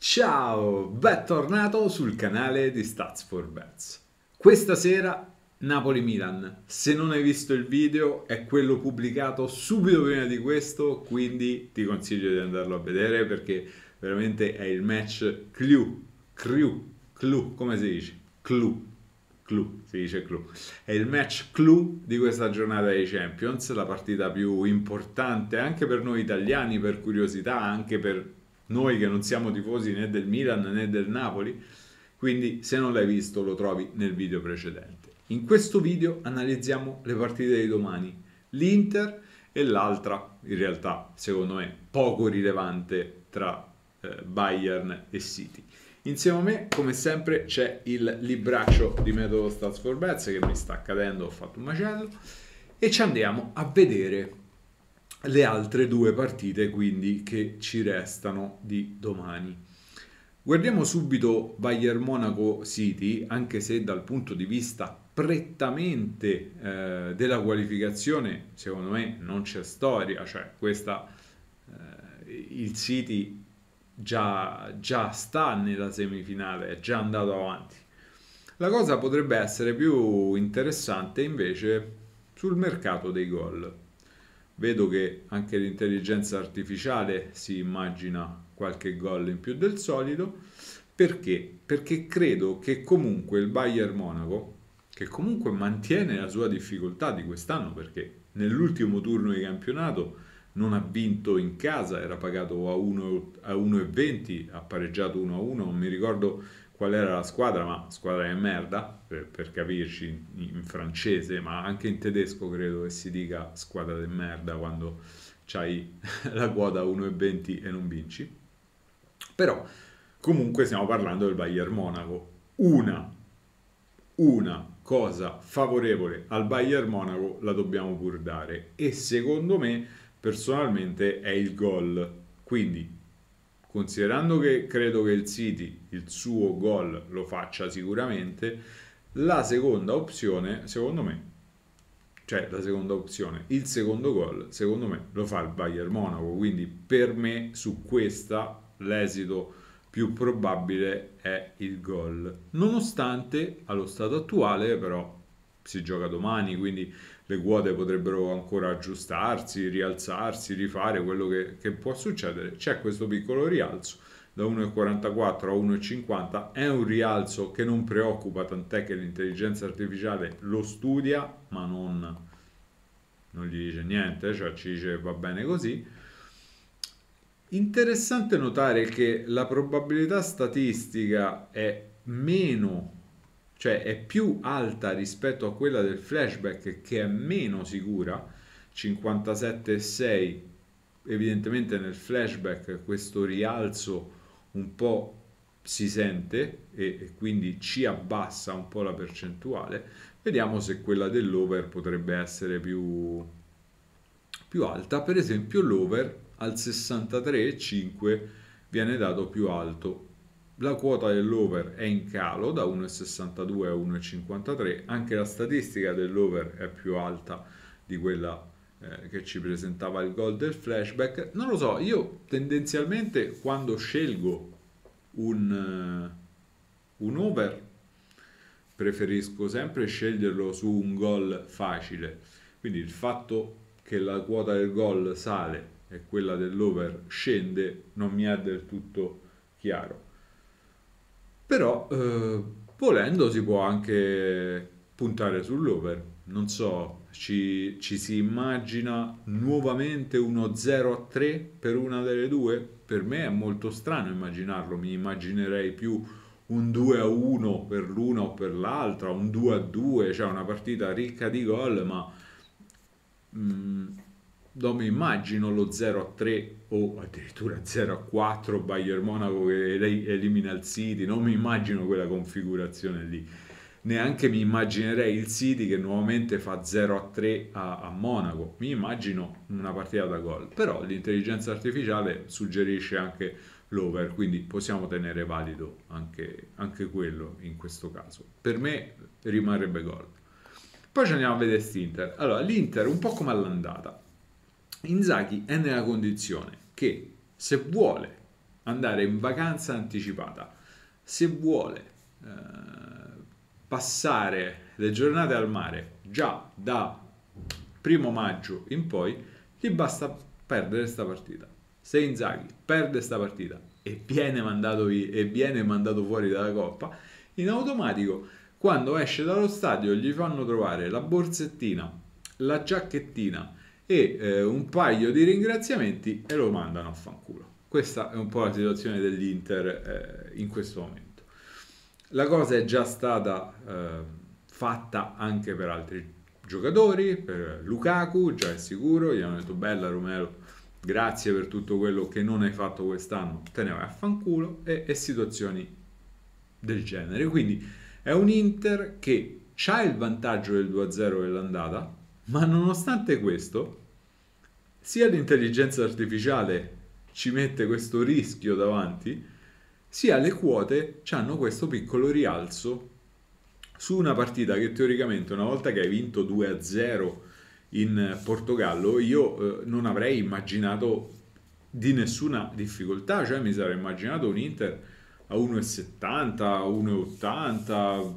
Ciao, bentornato sul canale di Stats for Bets. Questa sera Napoli-Milan. Se non hai visto il video è quello pubblicato subito prima di questo, quindi ti consiglio di andarlo a vedere perché veramente è il match clou, clou, clou, come si dice? Clou, clou, si dice clou. È il match clou di questa giornata dei Champions, la partita più importante anche per noi italiani, per curiosità, anche per noi che non siamo tifosi né del Milan né del Napoli, quindi se non l'hai visto lo trovi nel video precedente. In questo video analizziamo le partite di domani, l'Inter e l'altra, in realtà secondo me poco rilevante, tra eh, Bayern e City. Insieme a me, come sempre, c'è il libraccio di metodo Stats for Bets che mi sta accadendo, ho fatto un macello, e ci andiamo a vedere le altre due partite quindi che ci restano di domani. Guardiamo subito Bayern Monaco City, anche se dal punto di vista prettamente eh, della qualificazione, secondo me non c'è storia, cioè questa eh, il City già, già sta nella semifinale, è già andato avanti. La cosa potrebbe essere più interessante invece sul mercato dei gol. Vedo che anche l'intelligenza artificiale si immagina qualche gol in più del solito. Perché? Perché credo che comunque il Bayern Monaco, che comunque mantiene la sua difficoltà di quest'anno, perché nell'ultimo turno di campionato non ha vinto in casa, era pagato a 1,20, ha pareggiato 1 a 1, non mi ricordo qual era la squadra, ma squadra di merda, per, per capirci in, in, francese, ma anche in tedesco credo che si dica squadra di merda quando hai la quota 1,20 e non vinci. Però comunque stiamo parlando del Bayern Monaco, una, una cosa favorevole al Bayern Monaco la dobbiamo pur dare e secondo me personalmente è il gol. Quindi, considerando che credo che il City il suo gol lo faccia sicuramente, la seconda opzione, secondo me, cioè la seconda opzione, il secondo gol, secondo me lo fa il Bayern Monaco. Quindi, per me, su questa l'esito più probabile è il gol. Nonostante allo stato attuale, però, si gioca domani, quindi le quote potrebbero ancora aggiustarsi, rialzarsi, rifare quello che, che può succedere. C'è questo piccolo rialzo da 1,44 a 1,50 è un rialzo che non preoccupa, tant'è che l'intelligenza artificiale lo studia, ma non, non gli dice niente, cioè ci dice va bene così. Interessante notare che la probabilità statistica è meno cioè è più alta rispetto a quella del flashback che è meno sicura, 57,6 evidentemente nel flashback questo rialzo un po' si sente e, e quindi ci abbassa un po' la percentuale, vediamo se quella dell'over potrebbe essere più, più alta, per esempio l'over al 63,5 viene dato più alto la quota dell'over è in calo da 1,62 a 1,53, anche la statistica dell'over è più alta di quella eh, che ci presentava il gol del flashback. Non lo so, io tendenzialmente quando scelgo un, eh, un over preferisco sempre sceglierlo su un gol facile, quindi il fatto che la quota del gol sale e quella dell'over scende non mi è del tutto chiaro però eh, volendo si può anche puntare sull'over. Non so, ci, ci si immagina nuovamente uno 0 a 3 per una delle due? Per me è molto strano immaginarlo, mi immaginerei più un 2 a 1 per l'una o per l'altra, un 2 a 2, cioè una partita ricca di gol, ma mh, mm, non mi immagino lo 0 a 3 o addirittura 0-4 a Bayern Monaco che elimina il City, non mi immagino quella configurazione lì. Neanche mi immaginerei il City che nuovamente fa 0-3 a a, a Monaco, mi immagino una partita da gol, però l'intelligenza artificiale suggerisce anche l'over, quindi possiamo tenere valido anche, anche quello in questo caso. Per me rimarrebbe gol. Poi ci andiamo a vedere l'Inter. Allora, l'Inter un po' come all'andata, Inzaghi è nella condizione che se vuole andare in vacanza anticipata, se vuole eh, passare le giornate al mare già da primo maggio in poi, gli basta perdere questa partita. Se Inzaghi perde questa partita e viene, mandato, e viene mandato fuori dalla coppa, in automatico quando esce dallo stadio gli fanno trovare la borsettina, la giacchettina, e eh, un paio di ringraziamenti e lo mandano a fanculo. Questa è un po' la situazione dell'Inter eh, in questo momento. La cosa è già stata eh, fatta anche per altri giocatori, per Lukaku, già è sicuro, gli hanno detto bella Romero, grazie per tutto quello che non hai fatto quest'anno, te ne vai a fanculo e, e situazioni del genere. Quindi è un Inter che ha il vantaggio del 2-0 dell'andata, ma nonostante questo, sia l'intelligenza artificiale ci mette questo rischio davanti, sia le quote ci hanno questo piccolo rialzo su una partita che teoricamente una volta che hai vinto 2-0 in Portogallo io eh, non avrei immaginato di nessuna difficoltà, cioè mi sarei immaginato un Inter a 1,70, 1,80,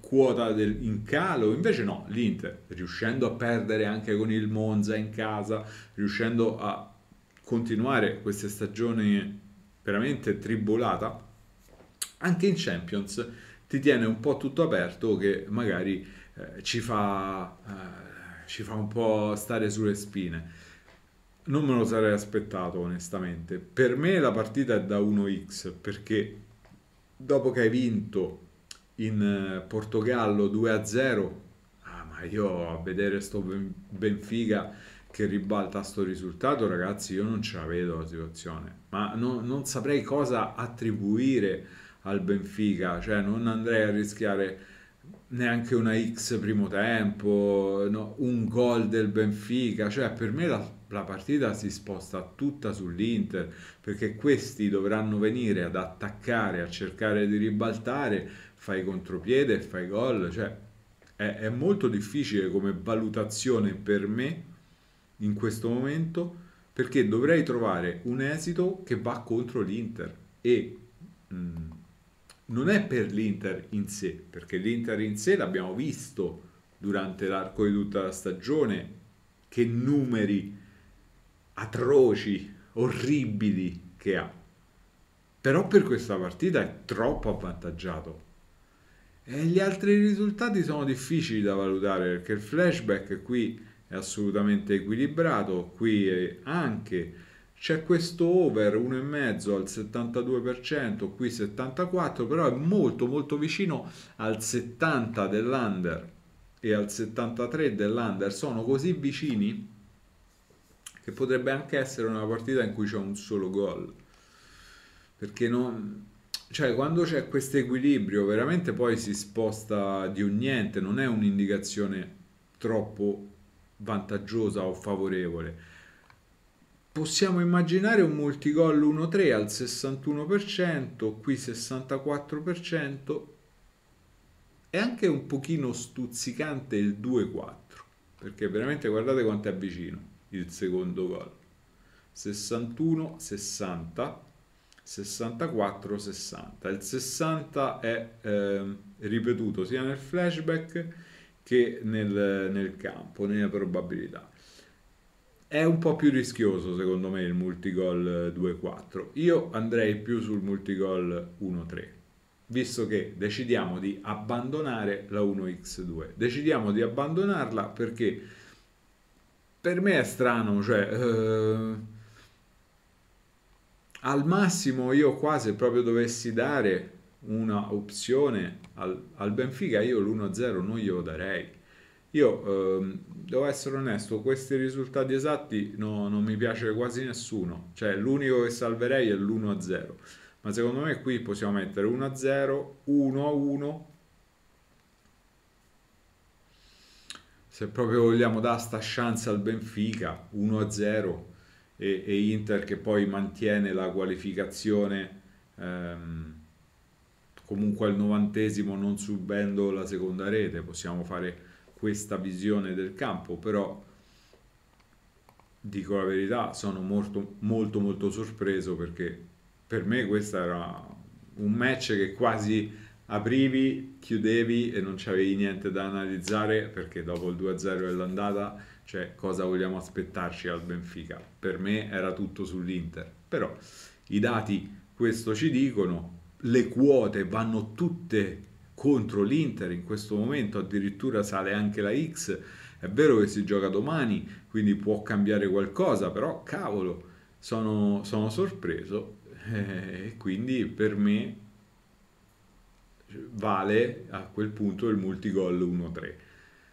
quota del, in calo. Invece no, l'Inter, riuscendo a perdere anche con il Monza in casa, riuscendo a continuare questa stagione veramente tribolata, anche in Champions ti tiene un po' tutto aperto che magari eh, ci, fa, eh, ci fa un po' stare sulle spine non me lo sarei aspettato onestamente. Per me la partita è da 1x perché dopo che hai vinto in eh, Portogallo 2-0, ah, ma io a vedere sto Benfica che ribalta sto risultato, ragazzi, io non ce la vedo la situazione, ma no, non saprei cosa attribuire al Benfica, cioè non andrei a rischiare neanche una X primo tempo, no, un gol del Benfica, cioè per me la, la partita si sposta tutta sull'Inter perché questi dovranno venire ad attaccare, a cercare di ribaltare, fai contropiede, fai gol, cioè è, è molto difficile come valutazione per me in questo momento perché dovrei trovare un esito che va contro l'Inter e mh, mm, non è per l'Inter in sé, perché l'Inter in sé l'abbiamo visto durante l'arco di tutta la stagione, che numeri atroci, orribili che ha. Però per questa partita è troppo avvantaggiato. E gli altri risultati sono difficili da valutare perché il flashback qui è assolutamente equilibrato, qui è anche c'è questo over 1,5 al 72%, qui 74%, però è molto molto vicino al 70% dell'under e al 73% dell'under, sono così vicini che potrebbe anche essere una partita in cui c'è un solo gol. Perché non, cioè quando c'è questo equilibrio veramente poi si sposta di un niente, non è un'indicazione troppo vantaggiosa o favorevole possiamo immaginare un multigol 1-3 al 61%, qui 64%, e anche un pochino stuzzicante il 2-4, perché veramente guardate quanto è vicino il secondo gol. 61, 60, 64, 60. Il 60 è eh, ripetuto sia nel flashback che nel, nel campo, nelle probabilità. È un po' più rischioso secondo me il multigol 2-4. Eh, io andrei più sul multigol 1-3 visto che decidiamo di abbandonare la 1x2. Decidiamo di abbandonarla perché per me è strano, cioè eh, al massimo io qua se proprio dovessi dare una opzione al, al Benfica io l'1-0 non glielo darei io ehm, devo essere onesto, questi risultati esatti no, non mi piace quasi nessuno, cioè l'unico che salverei è l'1-0, ma secondo me qui possiamo mettere 1-0, 1-1, se proprio vogliamo dare sta chance al Benfica, 1-0 e, e, Inter che poi mantiene la qualificazione ehm, comunque al novantesimo non subendo la seconda rete, possiamo fare questa visione del campo, però dico la verità, sono molto molto molto sorpreso perché per me questo era un match che quasi aprivi, chiudevi e non c'avevi niente da analizzare perché dopo il 2-0 dell'andata, cioè cosa vogliamo aspettarci al Benfica? Per me era tutto sull'Inter, però i dati questo ci dicono, le quote vanno tutte contro l'Inter, in questo momento addirittura sale anche la X, è vero che si gioca domani, quindi può cambiare qualcosa, però cavolo, sono, sono sorpreso eh, e quindi per me vale a quel punto il multigol 1-3.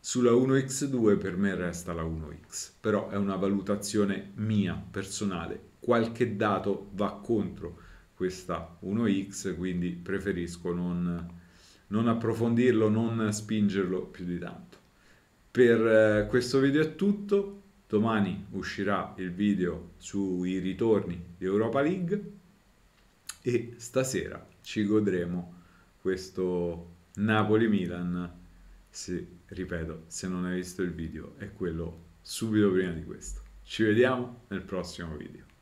Sulla 1x2 per me resta la 1x, però è una valutazione mia, personale. Qualche dato va contro questa 1x, quindi preferisco non non approfondirlo, non spingerlo più di tanto. Per eh, questo video è tutto, domani uscirà il video sui ritorni di Europa League e stasera ci godremo questo Napoli-Milan, se, ripeto, se non hai visto il video è quello subito prima di questo. Ci vediamo nel prossimo video.